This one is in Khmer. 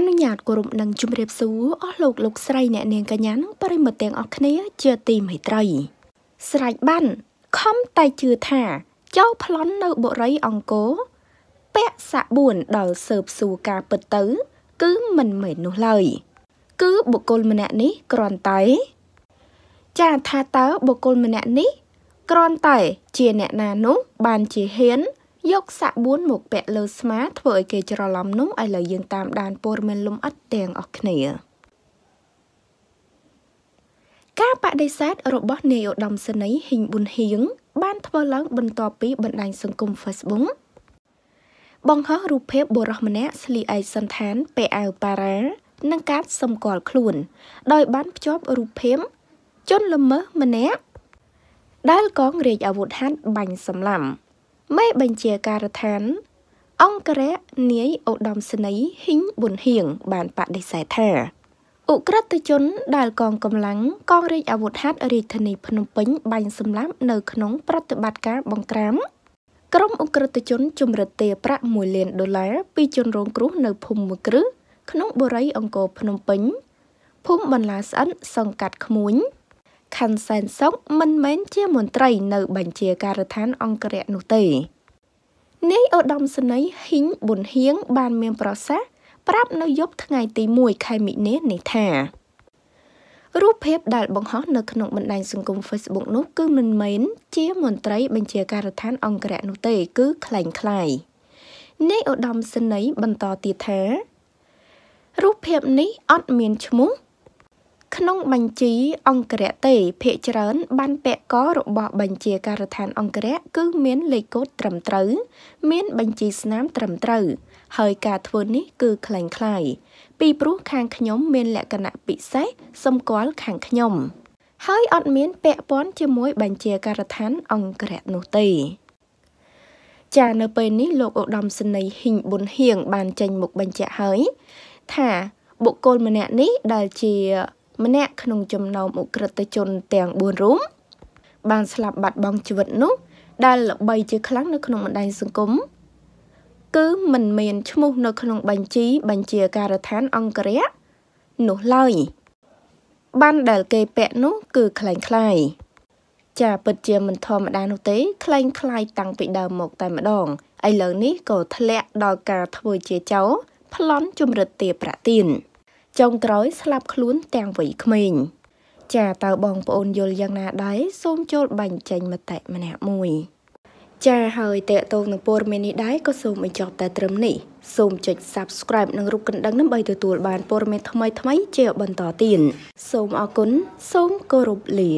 អនុញ្ញាតគោរពនិងជម្រាបសួរអស់លោកលោកស្រីអ្នកនាងកញ្ញានិងប្រិមត្តទាំងអស់គ្នាជាទីមេត្រី ស្រេចបានខំតែជឿថាចៅប្លន់នៅបុរីអង្គរពាក់សាក់បួនដល់សើបសួរការពិតទៅ គឺមិនមែននោះឡើយ គឺបុគ្គលម្នាក់នេះគ្រាន់តែចាថាតើបុគ្គលម្នាក់នេះគ្រាន់តែជាអ្នកណានោះ បានជាហ៊ានយកសាក់បួនមកពាក់លើស្មាធ្វើឲ្យគេច្រឡំនោះឥឡូវយើងតាមដានព័ត៌មានលំអិតទាំងអស់គ្នាការបដិសេធរបស់នាយឧត្តមសេនីយ៍ហ៊ីងប៊ុនហៀងបានធ្វើឡើងបន្ទាប់ពីបណ្ដាញសង្គម Facebook បង្ហោះរូបភាពបុរសម្នាក់ស្លៀកឯកសណ្ឋានពាក់អាវប៉ារ៉ានិង កាតសម្គាល់ខ្លួន ដោយ បានភ្ជាប់រូបភាពជនល្មើសម្នាក់ដែលកងរាជអាវុធហត្ថបាញ់សម្លាប់មេបញ្ជាការដ្ឋាន អង្គរៈនាយឧត្តមសេនីយ៍ហ៊ីងប៊ុនហៀងបានបដិសេធថាអ ுக ្រិតជនដែលកងកម្លាំងកងរាជអាវុធហត្ថរាជធានីភ្នំពេញបាញ់សម្លាប់នៅក្នុង ប្រតិបត្តិការបង្ក្រាបក្រុមអ ுக ្រិតជនជំរិតទារប្រាក់1លានដុល្លារពីជនរងគ្រោះនៅភូមិមួយគ្រឹះក្នុងបុរី អង្គរ ភ្នំពេញភូមិបន្លាស្អិនសង្កាត់ក្មួយខាន់សែនសុកមិនមែនជាមន្ត្រីនៅបញ្ជាការដ្ឋានអង្គរៈនោះទេនាយឧត្តមសេនីយ៍ហ៊ីងប៊ុនហៀងបានមានប្រសាសន៍ប្រាប់នៅយប់ថ្ងៃទី1ខែមិនិលនេះថារូបភាពដែលបង្ហោះនៅក្នុងបណ្ដាញសង្គម Facebook នោះ គឺមិនមែនជាមន្ត្រីបញ្ជាការដ្ឋាន អង្គរៈនោះទេ គឺคล้ายคล้ายនាយឧត្តមសេនីយ៍បន្តទៀតថារូបភាពនេះអត់មានឈ្មោះក្នុងបញ្ជីអង្គរៈទេភាកច្រើន បានពាក់ករបស់បញ្ជាការដ្ឋាន អង្គរៈគឺមានលេខកូដត្រឹមត្រូវមាន បញ្ជីស្នាមត្រឹមត្រូវហើយការធ្វើនេះ គឺคล้ายคล้ายពីព្រោះខាងខ្ញុំមានលក្ខណៈពិសេសសម្គាល់ខាងខ្ញុំ ហើយអត់មានពាក់ព័ន្ធជាមួយ បញ្ជាការដ្ឋានអង្គរៈនោះទេចានៅពេលនេះលោកឧត្តមសេនីយ៍ហ៊ីងប៊ុនហៀងបានចេញមុខបញ្ជាក់ហើយ ថាបុគ្គលម្នាក់នេះដែលជាម្នាក់ក្នុងចំណោមអ ுக ្រិតជនទាំង4រូបបានស្លាប់បាត់បង់ជីវិតនោះ ដែលល្បីជាខ្លាំងនៅក្នុងបណ្ដាញសង្គមគឺមិនមានឈ្មោះនៅក្នុងបញ្ជីបញ្ជាការដ្ឋានអង្គរៈនោះឡើយបានដែលគេពាក់នោះគឺคล้ายคล้ายចាពិតជាមិនធម្មតានោះទេคล้ายคล้ายតាំងពីដើមមកតែម្ដងឥឡូវនេះក៏ធ្លាក់ដល់ការធ្វើជាចោរប្លន់ជំរិតទាប្រាក់ទៀនចុងក្រោយស្លាប់ខ្លួនទាំងវ័យក្មេងចាតើបងប្អូនយល់យ៉ាងណាដែរសូមចូលបញ្ចេញមតិម្នាក់មួយចាហើយតេតងនឹងព័ត៌មាននេះដែរក៏សូមបញ្ចប់តែត្រឹមនេះសូមចុច Subscribe និងរូបកណ្ដឹងដើម្បីទទួលបានព័ត៌មានថ្មីៗជាបន្តទៀតសូមអរគុណសូមគោរពលា